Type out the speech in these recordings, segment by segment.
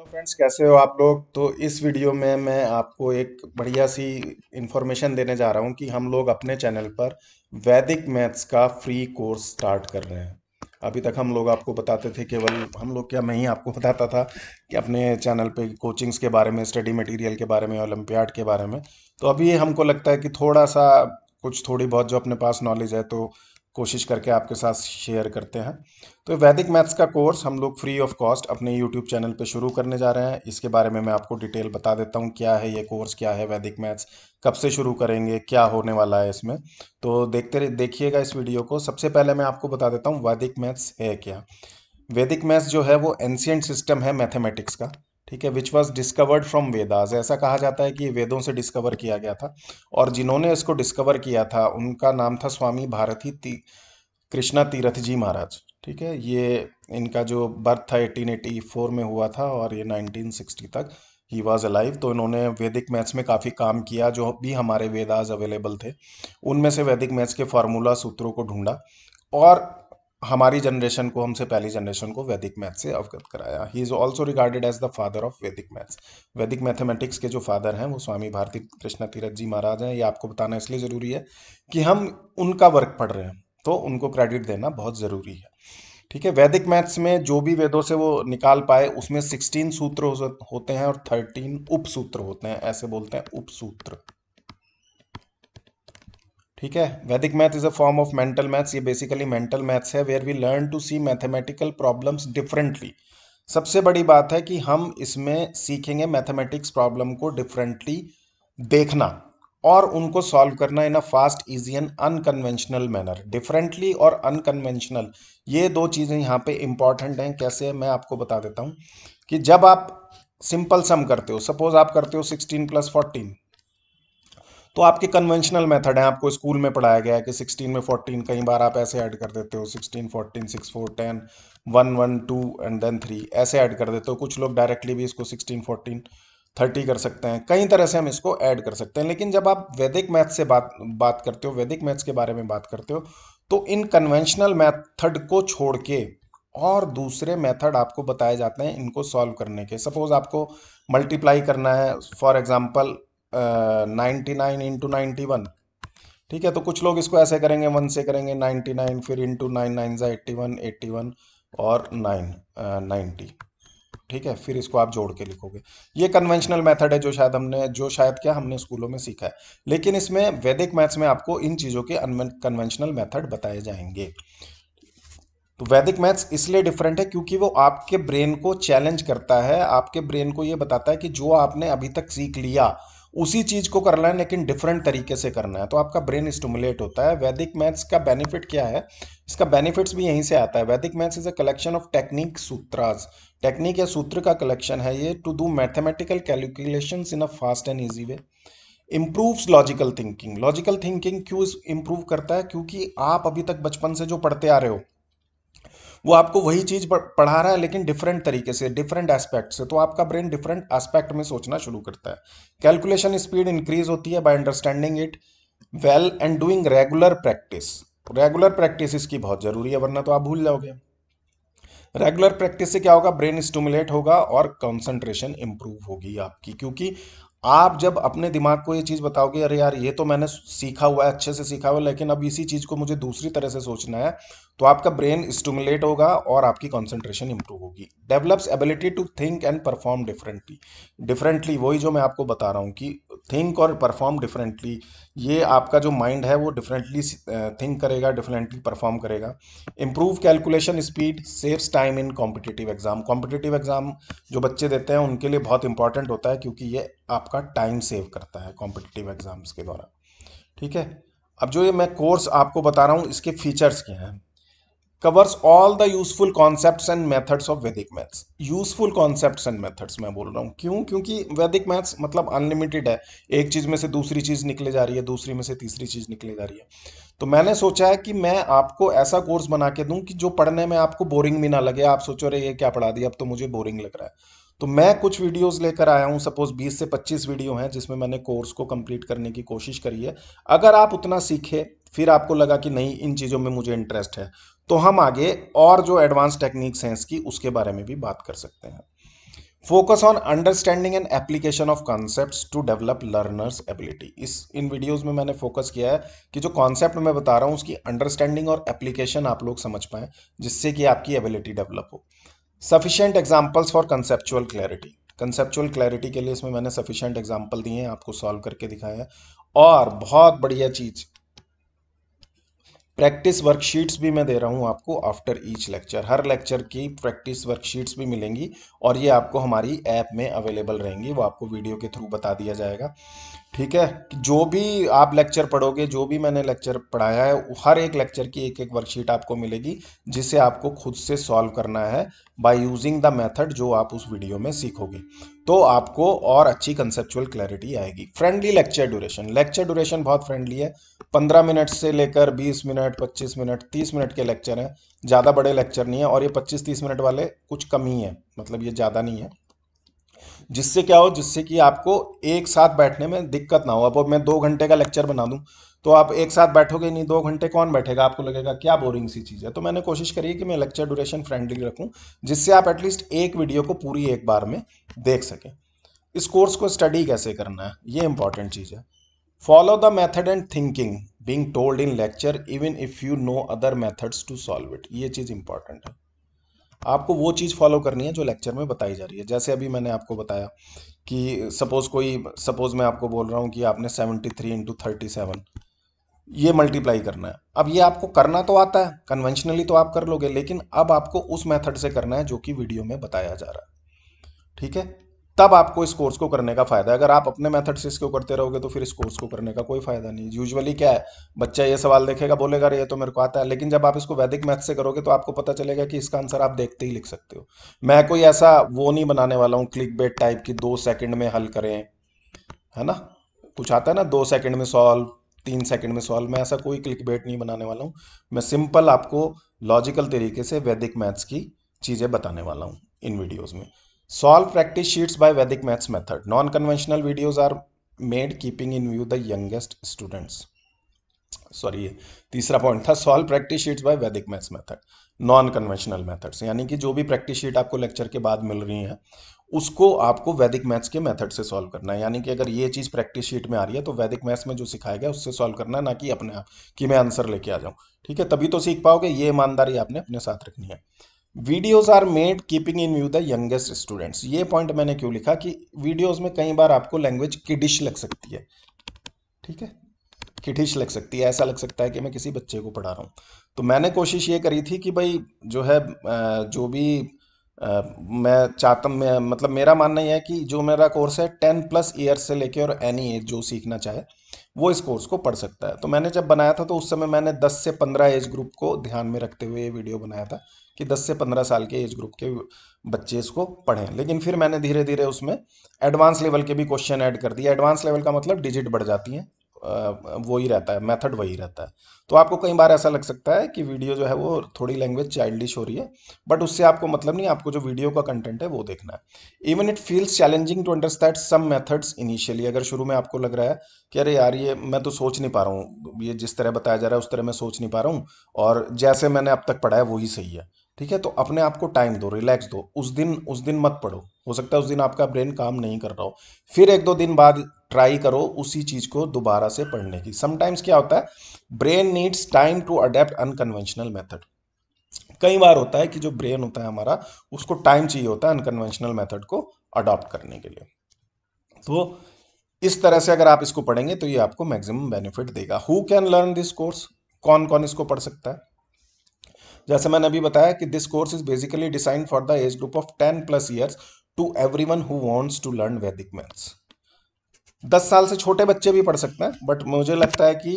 Hello friends कैसे हो आप लोग तो इस वीडियो में मैं आपको एक बढ़िया सी इन्फॉर्मेशन देने जा रहा हूँ कि हम लोग अपने चैनल पर वैदिक मैथ्स का फ्री कोर्स स्टार्ट कर रहे हैं अभी तक हम लोग आपको बताते थे केवल हम लोग क्या मैं ही आपको बताता था कि अपने चैनल पे कोचिंग्स के बारे में स्टडी मटेरियल के बारे में ओलम्पियाड के बारे में तो अभी हमको लगता है कि थोड़ा सा कुछ थोड़ी बहुत जो अपने पास नॉलेज है तो कोशिश करके आपके साथ शेयर करते हैं तो वैदिक मैथ्स का कोर्स हम लोग फ्री ऑफ कॉस्ट अपने यूट्यूब चैनल पे शुरू करने जा रहे हैं इसके बारे में मैं आपको डिटेल बता देता हूँ क्या है ये कोर्स क्या है वैदिक मैथ्स कब से शुरू करेंगे क्या होने वाला है इसमें तो देखते देखिएगा इस वीडियो को सबसे पहले मैं आपको बता देता हूँ वैदिक मैथ्स है क्या वैदिक मैथ्स जो है वो एंशियंट सिस्टम है मैथेमेटिक्स का ठीक है which was discovered from Vedas ऐसा कहा जाता है कि वेदों से डिस्कवर किया गया था और जिन्होंने इसको डिस्कवर किया था उनका नाम था स्वामी भारती ती, कृष्णा तीर्थ जी महाराज ठीक है ये इनका जो बर्थ था 1884 में हुआ था और ये 1960 तक ही वॉज अलाइव तो इन्होंने वैदिक मैथ्स में काफ़ी काम किया जो भी हमारे वेदाज अवेलेबल थे उनमें से वैदिक मैथ्स के फार्मूला सूत्रों को ढूंढा और हमारी जनरेशन को हमसे पहली जनरेशन को वैदिक मैथ से अवगत कराया he is also regarded as the father of Vedic maths Vedic mathematics के जो फादर हैं वो स्वामी भारती कृष्ण तीरथ जी महाराज हैं ये आपको बताना इसलिए ज़रूरी है कि हम उनका वर्क पढ़ रहे हैं तो उनको क्रेडिट देना बहुत ज़रूरी है ठीक है वैदिक मैथ्स में जो भी वेदों से वो निकाल पाए उसमें सिक्सटीन सूत्र होते हैं और थर्टीन उपसूत्र होते हैं ऐसे बोलते हैं उपसूत्र ठीक है Vedic math is a form of mental maths ये बेसिकली मेंटल मैथ्स है where we learn to see mathematical problems differently सबसे बड़ी बात है कि हम इसमें सीखेंगे मैथमेटिक्स प्रॉब्लम को डिफरेंटली देखना और उनको सॉल्व करना in a fast easy and unconventional manner differently और अनकन्वेंशनल ये दो चीज़ें यहाँ पे इंपॉर्टेंट हैं कैसे है? मैं आपको बता देता हूँ कि जब आप सिंपल सम करते हो सपोज आप करते हो सिक्सटीन प्लस फोर्टीन तो आपके कन्वेंशनल मेथड हैं आपको स्कूल में पढ़ाया गया है कि 16 में 14 कई बार आप ऐसे ऐड कर देते हो 16 14 6 4 10 1 1 2 एंड देन 3 ऐसे ऐड कर देते हो कुछ लोग डायरेक्टली भी इसको 16 14 थर्टी कर सकते हैं कई तरह से हम इसको ऐड कर सकते हैं लेकिन जब आप वैदिक मैथ से बात बात करते हो वैदिक मैथ्स के बारे में बात करते हो तो इन कन्वेंशनल मैथड को छोड़ के और दूसरे मेथड आपको बताए जाते हैं इनको सॉल्व करने के सपोज आपको मल्टीप्लाई करना है for example ninety nine into ninety one ठीक है तो कुछ लोग इसको ऐसे करेंगे वन से करेंगे नाइन्टी नाइन फिर इंटू नाइन नाइन ज़ा एट्टी वन एट्टी वन और नाइन नाइन्टी ठीक है फिर इसको आप जोड़ के लिखोगे ये कन्वेंशनल मेथड है जो शायद हमने जो शायद क्या हमने स्कूलों में सीखा है लेकिन इसमें वैदिक मैथ्स में आपको इन चीज़ों के कन्वेंशनल मेथड बताए जाएंगे तो वैदिक मैथ्स इसलिए डिफरेंट है क्योंकि वो आपके ब्रेन को चैलेंज करता है आपके ब्रेन को ये बताता है कि जो आपने अभी तक सीख लिया उसी चीज़ को करना है लेकिन डिफरेंट तरीके से करना है तो आपका ब्रेन स्टिमुलेट होता है वैदिक मैथ्स का बेनिफिट क्या है इसका बेनिफिट्स भी यहीं से आता है Vedic maths is a collection of technique sutras technique या सूत्र का कलेक्शन है ये to do mathematical calculation in a fast and easy way improve logical thinking logical thinking क्यों इम्प्रूव करता है क्योंकि आप अभी तक बचपन से जो पढ़ते आ रहे हो वो आपको वही चीज़ पढ़ा रहा है लेकिन डिफरेंट तरीके से डिफरेंट एस्पेक्ट से तो आपका ब्रेन डिफरेंट एस्पेक्ट में सोचना शुरू करता है कैलकुलेशन स्पीड इंक्रीज होती है by understanding it well and doing regular practice regular practice इसकी बहुत ज़रूरी है वरना तो आप भूल जाओगे रेगुलर प्रैक्टिस से क्या होगा ब्रेन स्टूमुलेट होगा और कंसंट्रेशन इंप्रूव होगी आपकी क्योंकि आप जब अपने दिमाग को ये चीज़ बताओगे अरे यार ये तो मैंने सीखा हुआ है अच्छे से सीखा हुआ है लेकिन अब इसी चीज़ को मुझे दूसरी तरह से सोचना है तो आपका ब्रेन स्टूमुलेट होगा और आपकी कंसंट्रेशन इंप्रूव होगी develops ability to think and perform differently differently वही जो मैं आपको बता रहा हूँ कि थिंक और परफॉर्म डिफरेंटली ये आपका जो माइंड है वो डिफरेंटली थिंक करेगा डिफरेंटली परफॉर्म करेगा improve calculation speed saves time in competitive exam competitive exam जो बच्चे देते हैं उनके लिए बहुत इंपॉर्टेंट होता है क्योंकि ये आपका टाइम सेव करता है कॉम्पिटेटिव एग्जाम्स के द्वारा ठीक है अब जो ये मैं कोर्स आपको बता रहा हूँ इसके फीचर्स क्या हैं covers all the useful concepts and methods of Vedic maths useful concepts and methods मैं बोल रहा हूँ क्यों क्योंकि वैदिक मैथ्स मतलब अनलिमिटेड है एक चीज़ में से दूसरी चीज़ निकले जा रही है दूसरी में से तीसरी चीज़ निकले जा रही है तो मैंने सोचा है कि मैं आपको ऐसा कोर्स बना के दूँ कि जो पढ़ने में आपको बोरिंग भी ना लगे आप सोचो अरे ये क्या पढ़ा दिया अब तो मुझे बोरिंग लग रहा है तो मैं कुछ वीडियोस लेकर आया हूँ सपोज 20 से 25 वीडियो हैं जिसमें मैंने कोर्स को कंप्लीट करने की कोशिश करी है अगर आप उतना सीखे फिर आपको लगा कि नहीं इन चीज़ों में मुझे इंटरेस्ट है तो हम आगे और जो एडवांस टेक्निक्स हैं इसकी उसके बारे में भी बात कर सकते हैं focus on understanding and application of concept to develop learners ability इस इन वीडियोज में मैंने फोकस किया है कि जो कॉन्सेप्ट मैं बता रहा हूँ उसकी अंडरस्टैंडिंग और एप्लीकेशन आप लोग समझ पाए जिससे कि आपकी एबिलिटी डेवलप हो sufficient examples for conceptual clarity conceptual clarity के लिए इसमें मैंने सफिशियंट एग्जाम्पल दिए हैं आपको सॉल्व करके दिखाया और बहुत बढ़िया चीज़ प्रैक्टिस वर्कशीट्स भी मैं दे रहा हूँ आपको आफ्टर ईच लेक्चर हर लेक्चर की प्रैक्टिस वर्कशीट्स भी मिलेंगी और ये आपको हमारी ऐप में अवेलेबल रहेंगी वो आपको वीडियो के थ्रू बता दिया जाएगा ठीक है जो भी आप लेक्चर पढ़ोगे जो भी मैंने लेक्चर पढ़ाया है हर एक लेक्चर की एक एक वर्कशीट आपको मिलेगी जिसे आपको खुद से सॉल्व करना है बाय यूजिंग द मेथड जो आप उस वीडियो में सीखोगे तो आपको और अच्छी कंसेप्चुअल क्लैरिटी आएगी friendly lecture duration lecture duration बहुत फ्रेंडली है पंद्रह मिनट से लेकर बीस मिनट पच्चीस मिनट तीस मिनट के लेक्चर हैं ज़्यादा बड़े लेक्चर नहीं है और ये पच्चीस तीस मिनट वाले कुछ कम ही हैं मतलब ये ज़्यादा नहीं है जिससे क्या हो जिससे कि आपको एक साथ बैठने में दिक्कत ना हो अब मैं दो घंटे का लेक्चर बना दूं तो आप एक साथ बैठोगे नहीं दो घंटे कौन बैठेगा आपको लगेगा क्या बोरिंग सी चीज़ है तो मैंने कोशिश करी कि मैं लेक्चर ड्यूरेशन फ्रेंडली रखूं जिससे आप एटलीस्ट एक वीडियो को पूरी एक बार में देख सकें इस कोर्स को स्टडी कैसे करना है ये इंपॉर्टेंट चीज़ है follow the method and thinking being told in lecture even if you know other methods to solve it ये चीज़ इंपॉर्टेंट है आपको वो चीज़ फॉलो करनी है जो लेक्चर में बताई जा रही है जैसे अभी मैंने आपको बताया कि सपोज़ कोई सपोज़ मैं आपको बोल रहा हूँ कि आपने seventy three into thirty seven ये मल्टीप्लाई करना है अब ये आपको करना तो आता है कन्वेंशनली तो आप कर लोगे लेकिन अब आपको उस मेथड से करना है जो कि वीडियो में बताया जा रहा है ठीक है तब आपको इस कोर्स को करने का फ़ायदा है अगर आप अपने मेथड से इसको करते रहोगे तो फिर इस कोर्स को करने का कोई फ़ायदा नहीं यूजुअली क्या है बच्चा ये सवाल देखेगा बोलेगा ये तो मेरे को आता है लेकिन जब आप इसको वैदिक मैथ से करोगे तो आपको पता चलेगा कि इसका आंसर आप देखते ही लिख सकते हो मैं कोई ऐसा वो नहीं बनाने वाला हूँ क्लिक बेट टाइप की दो सेकेंड में हल करें है ना कुछ आता है ना दो सेकेंड में सॉल्व तीन सेकंड में सॉल्व मैं ऐसा कोई क्लिक बेट नहीं बनाने वाला हूँ मैं सिंपल आपको लॉजिकल तरीके से वैदिक मैथ्स की चीज़ें बताने वाला हूँ इन वीडियोज़ में solve practice sheets by Vedic maths method non conventional videos are made keeping in view the youngest students sorry तीसरा पॉइंट था solve practice sheets by Vedic maths method non conventional methods यानी कि जो भी प्रैक्टिस शीट आपको lecture के बाद मिल रही है उसको आपको वैदिक मैथ्स के मेथड से सॉल्व करना है यानी कि अगर ये चीज़ प्रैक्टिस शीट में आ रही है तो वैदिक मैथ्स में जो सिखाया गया उससे सॉल्व करना है ना कि अपने आप कि मैं आंसर लेके आ जाऊँ ठीक है तभी तो सीख पाओगे ये ईमानदारी आपने अपने साथ रखनी है videos are made keeping in view the youngest students ये पॉइंट मैंने क्यों लिखा कि वीडियोस में कई बार आपको लैंग्वेज किडिश लग सकती है ठीक है किडिश लग सकती है ऐसा लग सकता है कि मैं किसी बच्चे को पढ़ा रहा हूँ तो मैंने कोशिश ये करी थी कि भाई जो है जो भी मैं चाहता मैं मतलब मेरा मानना यह है कि जो मेरा कोर्स है टेन प्लस ईयर से लेकर और एनी एज जो सीखना चाहे वो इस कोर्स को पढ़ सकता है तो मैंने जब बनाया था तो उस समय मैंने 10 से 15 एज ग्रुप को ध्यान में रखते हुए ये वीडियो बनाया था कि 10 से 15 साल के एज ग्रुप के बच्चे इसको पढ़ें लेकिन फिर मैंने धीरे धीरे उसमें एडवांस लेवल के भी क्वेश्चन ऐड कर दिए एडवांस लेवल का मतलब डिजिट बढ़ जाती हैं वो ही रहता है मेथड वही रहता है तो आपको कई बार ऐसा लग सकता है कि वीडियो जो है वो थोड़ी लैंग्वेज चाइल्डिश हो रही है बट उससे आपको मतलब नहीं आपको जो वीडियो का कंटेंट है वो देखना है even it feels challenging to understand some methods initially अगर शुरू में आपको लग रहा है कि अरे यार ये मैं तो सोच नहीं पा रहा हूँ ये जिस तरह बताया जा रहा है उस तरह मैं सोच नहीं पा रहा हूँ और जैसे मैंने अब तक पढ़ा है वही सही है ठीक है तो अपने आप को टाइम दो रिलैक्स दो उस दिन उस दिन मत पढ़ो हो सकता है उस दिन आपका ब्रेन काम नहीं कर रहा हो फिर एक दो दिन बाद ट्राई करो उसी चीज़ को दोबारा से पढ़ने की समटाइम्स क्या होता है brain needs time to adapt unconventional method कई बार होता है कि जो ब्रेन होता है हमारा उसको टाइम चाहिए होता है अनकन्वेंशनल मेथड को अडॉप्ट करने के लिए तो इस तरह से अगर आप इसको पढ़ेंगे तो ये आपको मैक्सिमम बेनिफिट देगा who can learn this course कौन कौन इसको पढ़ सकता है जैसे मैंने अभी बताया कि this course is basically design for the age group of ten plus years to everyone who wants to learn Vedic maths दस साल से छोटे बच्चे भी पढ़ सकते हैं बट मुझे लगता है कि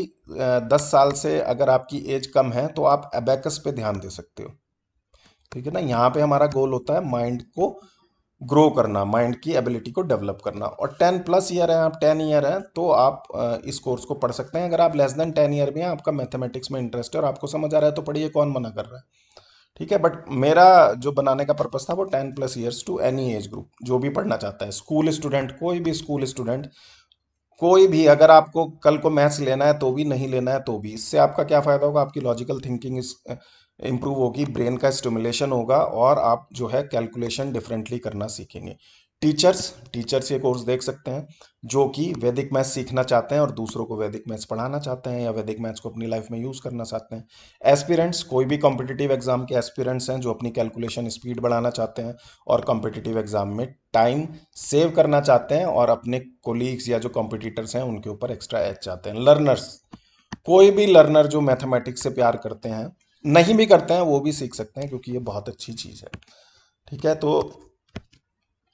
दस साल से अगर आपकी एज कम है तो आप एबैकस पे ध्यान दे सकते हो ठीक है ना यहाँ पे हमारा गोल होता है माइंड को ग्रो करना माइंड की एबिलिटी को डेवलप करना और टेन प्लस ईयर है आप टेन ईयर हैं तो आप इस कोर्स को पढ़ सकते हैं अगर आप लेस देन टेन ईयर भी हैं आपका मैथमेटिक्स में इंटरेस्ट है और आपको समझ आ रहा है तो पढ़िए कौन मना कर रहा है ठीक है बट मेरा जो बनाने का पर्पज था वो ten plus years to any age group जो भी पढ़ना चाहता है स्कूल स्टूडेंट कोई भी स्कूल स्टूडेंट कोई भी अगर आपको कल को मैथ्स लेना है तो भी नहीं लेना है तो भी इससे आपका क्या फ़ायदा होगा आपकी लॉजिकल थिंकिंग इस इम्प्रूव होगी ब्रेन का स्टिमुलेशन होगा और आप जो है कैलकुलेशन डिफरेंटली करना सीखेंगे टीचर्स टीचर्स ये कोर्स देख सकते हैं जो कि वैदिक मैथ्स सीखना चाहते हैं और दूसरों को वैदिक मैथ्स पढ़ाना चाहते हैं या वैदिक मैथ्स को अपनी लाइफ में यूज़ करना चाहते हैं एस्पिरेंट्स कोई भी कॉम्पिटिटिव एग्जाम के एस्पिरेंट्स हैं जो अपनी कैलकुलेशन स्पीड बढ़ाना चाहते हैं और कॉम्पिटिटिव एग्जाम में टाइम सेव करना चाहते हैं और अपने कोलीग्स या जो कॉम्पिटिटर्स हैं उनके ऊपर एक्स्ट्रा एच चाहते हैं लर्नर्स कोई भी लर्नर जो मैथमेटिक्स से प्यार करते हैं नहीं भी करते हैं वो भी सीख सकते हैं क्योंकि ये बहुत अच्छी चीज़ है ठीक है तो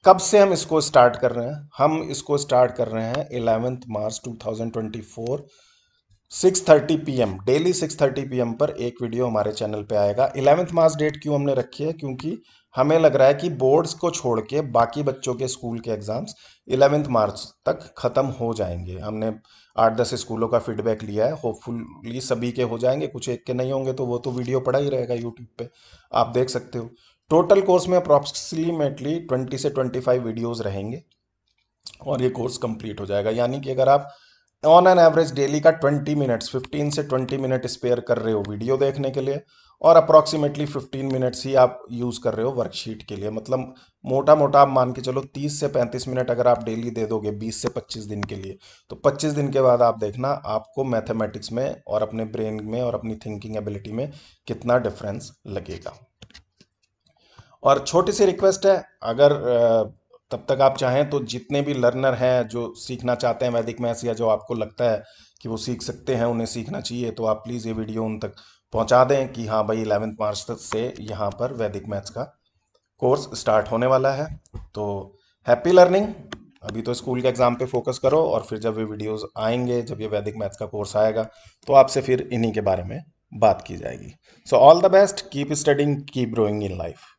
कब से हम इसको स्टार्ट कर रहे हैं हम इसको स्टार्ट कर रहे हैं eleventh March 2024 P M daily 6:30 PM पर एक वीडियो हमारे चैनल पे आएगा इलेवेंथ मार्च डेट क्यों हमने रखी है क्योंकि हमें लग रहा है कि बोर्ड्स को छोड़ के बाकी बच्चों के स्कूल के एग्ज़ाम्स इलेवेंथ मार्च तक ख़त्म हो जाएंगे हमने आठ दस स्कूलों का फीडबैक लिया है होपफुली सभी के हो जाएंगे कुछ एक के नहीं होंगे तो वो तो वीडियो पड़ा ही रहेगा यूट्यूब पे आप देख सकते हो टोटल कोर्स में अप्रॉक्सीमेटली ट्वेंटी से ट्वेंटी फाइव वीडियोज़ रहेंगे और ये कोर्स कंप्लीट हो जाएगा यानी कि अगर आप ऑन एन एवरेज डेली का 20 मिनट्स 15 से 20 मिनट स्पेयर कर रहे हो वीडियो देखने के लिए और अप्रॉक्सीमेटली 15 मिनट्स ही आप यूज़ कर रहे हो वर्कशीट के लिए मतलब मोटा मोटा आप मान के चलो 30 से 35 मिनट अगर आप डेली दे दोगे 20 से 25 दिन के लिए तो 25 दिन के बाद आप देखना आपको मैथमेटिक्स में और अपने ब्रेन में और अपनी थिंकिंग एबिलिटी में कितना डिफरेंस लगेगा और छोटी सी रिक्वेस्ट है अगर तब तक आप चाहें तो जितने भी लर्नर हैं जो सीखना चाहते हैं वैदिक मैथ्स या जो आपको लगता है कि वो सीख सकते हैं उन्हें सीखना चाहिए तो आप प्लीज़ ये वीडियो उन तक पहुंचा दें कि हाँ भाई इलेवेंथ मार्च तक से यहाँ पर वैदिक मैथ्स का कोर्स स्टार्ट होने वाला है तो हैप्पी लर्निंग अभी तो स्कूल के एग्ज़ाम पे फोकस करो और फिर जब ये वीडियोज आएंगे जब ये वैदिक मैथ्स का कोर्स आएगा तो आपसे फिर इन्हीं के बारे में बात की जाएगी so all the best keep studying keep growing in life